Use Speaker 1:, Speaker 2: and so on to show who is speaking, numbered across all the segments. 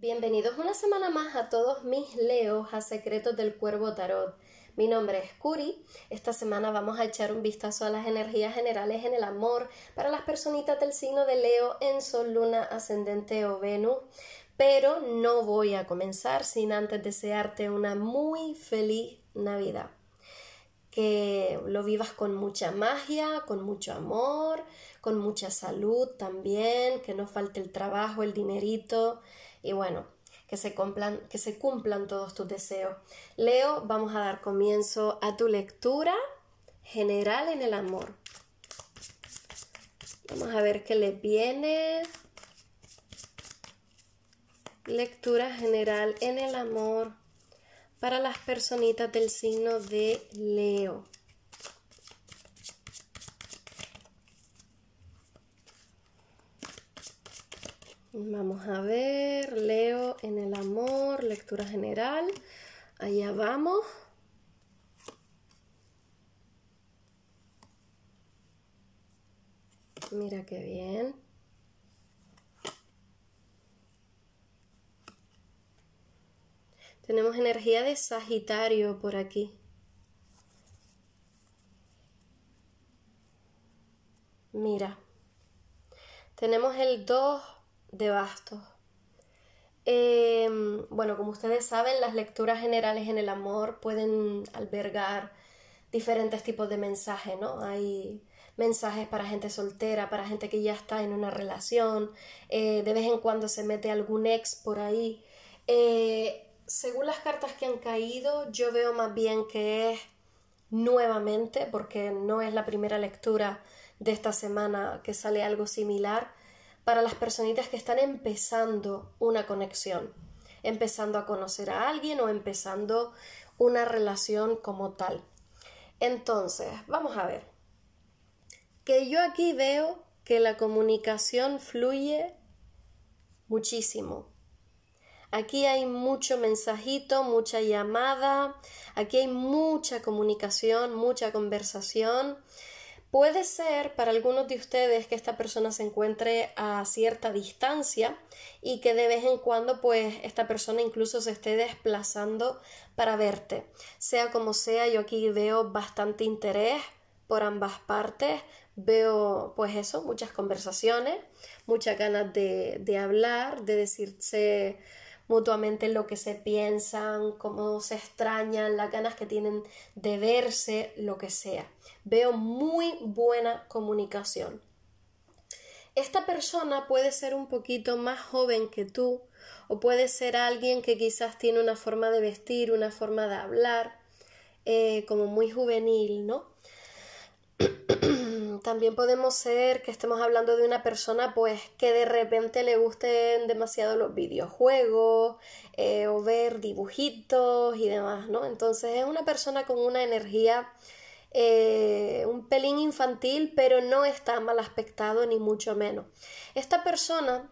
Speaker 1: Bienvenidos una semana más a todos mis leos a Secretos del Cuervo Tarot. Mi nombre es Curi. Esta semana vamos a echar un vistazo a las energías generales en el amor para las personitas del signo de Leo en Sol, Luna, Ascendente o Venus. Pero no voy a comenzar sin antes desearte una muy feliz Navidad. Que lo vivas con mucha magia, con mucho amor, con mucha salud también, que no falte el trabajo, el dinerito, y bueno, que se, cumplan, que se cumplan todos tus deseos. Leo, vamos a dar comienzo a tu lectura general en el amor. Vamos a ver qué le viene. Lectura general en el amor para las personitas del signo de Leo. Vamos a ver, leo en el amor, lectura general. Allá vamos. Mira qué bien. Tenemos energía de Sagitario por aquí. Mira. Tenemos el 2 de bastos. Em, bueno, como ustedes saben, las lecturas generales en el amor pueden albergar diferentes tipos de mensajes, ¿no? Hay mensajes para gente soltera, para gente que ya está en una relación, eh, de vez en cuando se mete algún ex por ahí. Eh, según las cartas que han caído, yo veo más bien que es nuevamente, porque no es la primera lectura de esta semana que sale algo similar, para las personitas que están empezando una conexión, empezando a conocer a alguien o empezando una relación como tal. Entonces, vamos a ver. Que yo aquí veo que la comunicación fluye muchísimo. Aquí hay mucho mensajito, mucha llamada, aquí hay mucha comunicación, mucha conversación. Puede ser para algunos de ustedes que esta persona se encuentre a cierta distancia y que de vez en cuando pues esta persona incluso se esté desplazando para verte. Sea como sea, yo aquí veo bastante interés por ambas partes, veo pues eso, muchas conversaciones, muchas ganas de, de hablar, de decirse mutuamente lo que se piensan, cómo se extrañan, las ganas que tienen de verse, lo que sea. Veo muy buena comunicación. Esta persona puede ser un poquito más joven que tú o puede ser alguien que quizás tiene una forma de vestir, una forma de hablar, eh, como muy juvenil, ¿no? también podemos ser que estemos hablando de una persona pues que de repente le gusten demasiado los videojuegos eh, o ver dibujitos y demás, ¿no? Entonces es una persona con una energía eh, un pelín infantil, pero no está mal aspectado ni mucho menos. Esta persona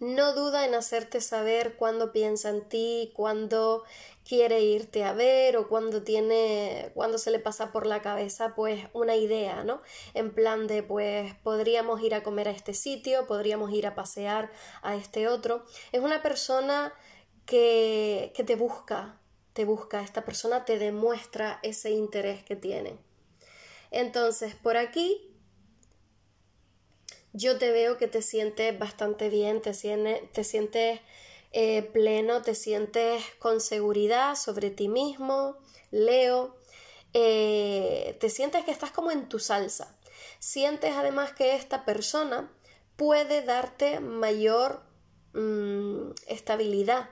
Speaker 1: no duda en hacerte saber cuándo piensa en ti, cuándo quiere irte a ver o cuando tiene, cuando se le pasa por la cabeza pues una idea, ¿no? En plan de pues podríamos ir a comer a este sitio, podríamos ir a pasear a este otro. Es una persona que, que te busca, te busca, esta persona te demuestra ese interés que tiene. Entonces, por aquí yo te veo que te sientes bastante bien, te, te sientes eh, pleno, te sientes con seguridad sobre ti mismo, Leo, eh, te sientes que estás como en tu salsa. Sientes además que esta persona puede darte mayor mm, estabilidad,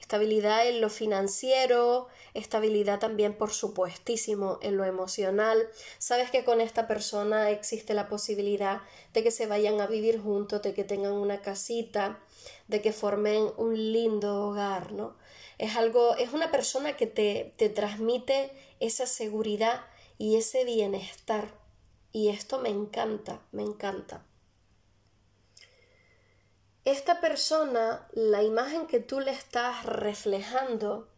Speaker 1: estabilidad en lo financiero, estabilidad también, por supuestísimo, en lo emocional. Sabes que con esta persona existe la posibilidad de que se vayan a vivir juntos, de que tengan una casita, de que formen un lindo hogar, ¿no? Es algo, es una persona que te, te transmite esa seguridad y ese bienestar. Y esto me encanta, me encanta esta persona, la imagen que tú le estás reflejando,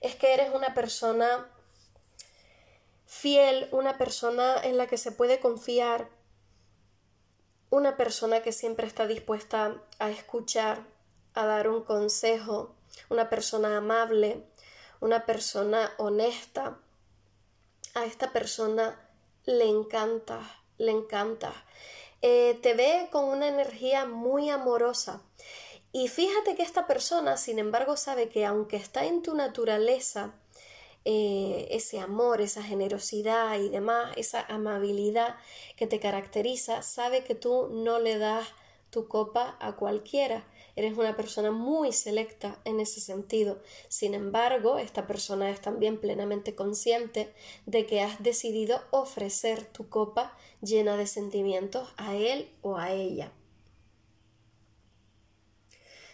Speaker 1: es que eres una persona fiel, una persona en la que se puede confiar, una persona que siempre está dispuesta a escuchar, a dar un consejo, una persona amable, una persona honesta. A esta persona le encanta, le encanta. Eh, te ve con una energía muy amorosa. Y fíjate que esta persona, sin embargo, sabe que aunque está en tu naturaleza, eh, ese amor, esa generosidad y demás, esa amabilidad que te caracteriza, sabe que tú no le das tu copa a cualquiera, Eres una persona muy selecta en ese sentido. Sin embargo, esta persona es también plenamente consciente de que has decidido ofrecer tu copa llena de sentimientos a él o a ella.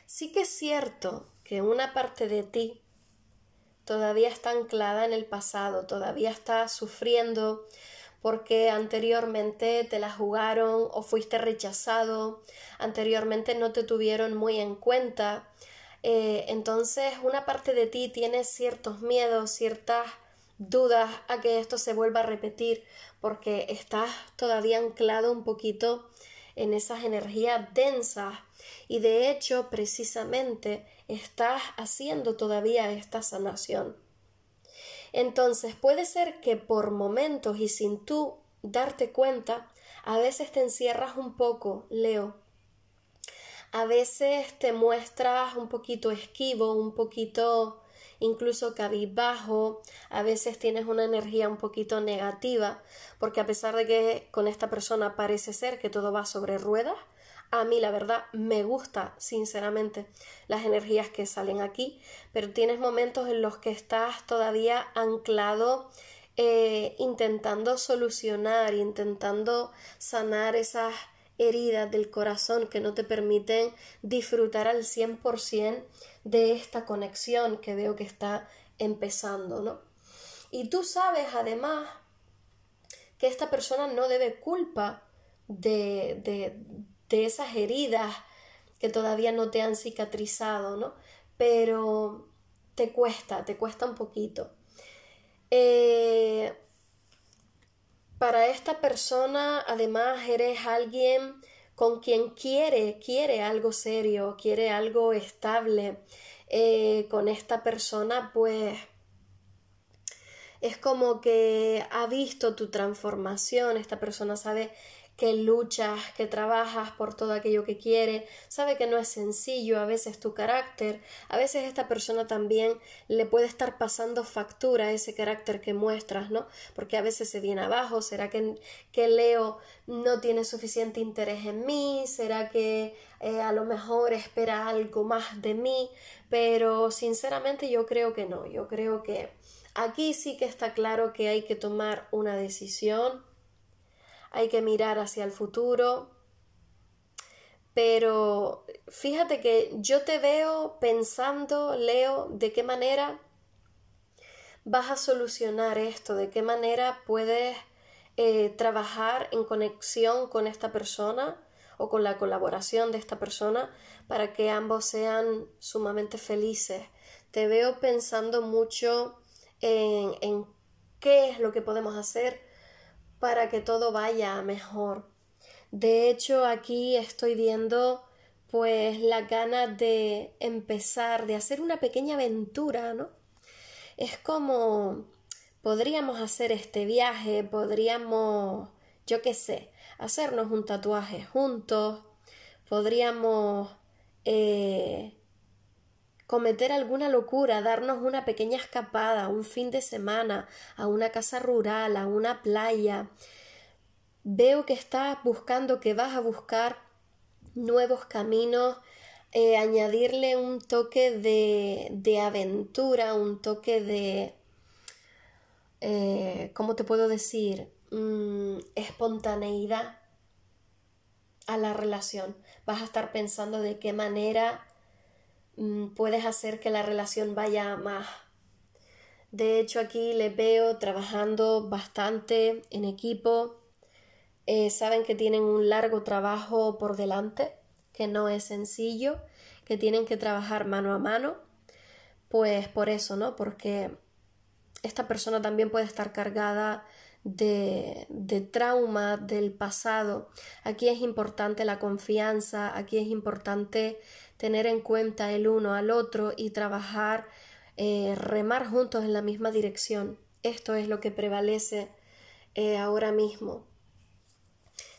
Speaker 1: Sí que es cierto que una parte de ti todavía está anclada en el pasado, todavía está sufriendo porque anteriormente te la jugaron o fuiste rechazado, anteriormente no te tuvieron muy en cuenta. Eh, entonces una parte de ti tiene ciertos miedos, ciertas dudas a que esto se vuelva a repetir, porque estás todavía anclado un poquito en esas energías densas y de hecho precisamente estás haciendo todavía esta sanación. Entonces puede ser que por momentos y sin tú darte cuenta, a veces te encierras un poco, Leo. A veces te muestras un poquito esquivo, un poquito incluso cabizbajo, a veces tienes una energía un poquito negativa, porque a pesar de que con esta persona parece ser que todo va sobre ruedas, a mí la verdad me gusta sinceramente las energías que salen aquí, pero tienes momentos en los que estás todavía anclado eh, intentando solucionar, intentando sanar esas heridas del corazón que no te permiten disfrutar al 100% de esta conexión que veo que está empezando, ¿no? Y tú sabes además que esta persona no debe culpa de, de, de esas heridas que todavía no te han cicatrizado, ¿no? Pero te cuesta, te cuesta un poquito. Eh, para esta persona, además, eres alguien con quien quiere, quiere algo serio, quiere algo estable. Eh, con esta persona, pues es como que ha visto tu transformación, esta persona sabe que luchas, que trabajas por todo aquello que quiere, sabe que no es sencillo a veces tu carácter, a veces esta persona también le puede estar pasando factura a ese carácter que muestras, ¿no? Porque a veces se viene abajo, será que, que Leo no tiene suficiente interés en mí, será que eh, a lo mejor espera algo más de mí, pero sinceramente yo creo que no, yo creo que aquí sí que está claro que hay que tomar una decisión hay que mirar hacia el futuro. Pero fíjate que yo te veo pensando, Leo, de qué manera vas a solucionar esto, de qué manera puedes eh, trabajar en conexión con esta persona o con la colaboración de esta persona para que ambos sean sumamente felices. Te veo pensando mucho en, en qué es lo que podemos hacer para que todo vaya mejor. De hecho, aquí estoy viendo pues la gana de empezar, de hacer una pequeña aventura, ¿no? Es como podríamos hacer este viaje, podríamos, yo qué sé, hacernos un tatuaje juntos, podríamos eh, cometer alguna locura, darnos una pequeña escapada, un fin de semana, a una casa rural, a una playa. Veo que estás buscando, que vas a buscar nuevos caminos, eh, añadirle un toque de, de aventura, un toque de, eh, ¿cómo te puedo decir? Mm, espontaneidad a la relación. Vas a estar pensando de qué manera Mm, puedes hacer que la relación vaya más. De hecho, aquí les veo trabajando bastante en equipo. Eh, saben que tienen un largo trabajo por delante, que no es sencillo, que tienen que trabajar mano a mano. Pues por eso, ¿no? Porque esta persona también puede estar cargada de, de, trauma del pasado. Aquí es importante la confianza, aquí es importante tener en cuenta el uno al otro y trabajar, eh, remar juntos en la misma dirección. Esto es lo que prevalece eh, ahora mismo.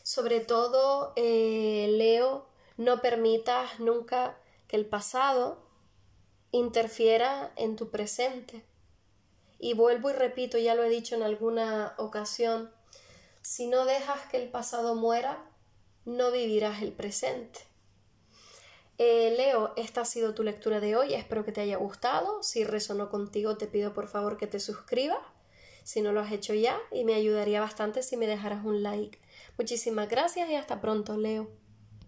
Speaker 1: Sobre todo, eh, Leo, no permitas nunca que el pasado interfiera en tu presente. Y vuelvo y repito, ya lo he dicho en alguna ocasión, si no dejas que el pasado muera, no vivirás el presente. Eh, Leo, esta ha sido tu lectura de hoy, espero que te haya gustado. Si resonó contigo, te pido por favor que te suscribas, si no lo has hecho ya, y me ayudaría bastante si me dejaras un like. Muchísimas gracias y hasta pronto, Leo.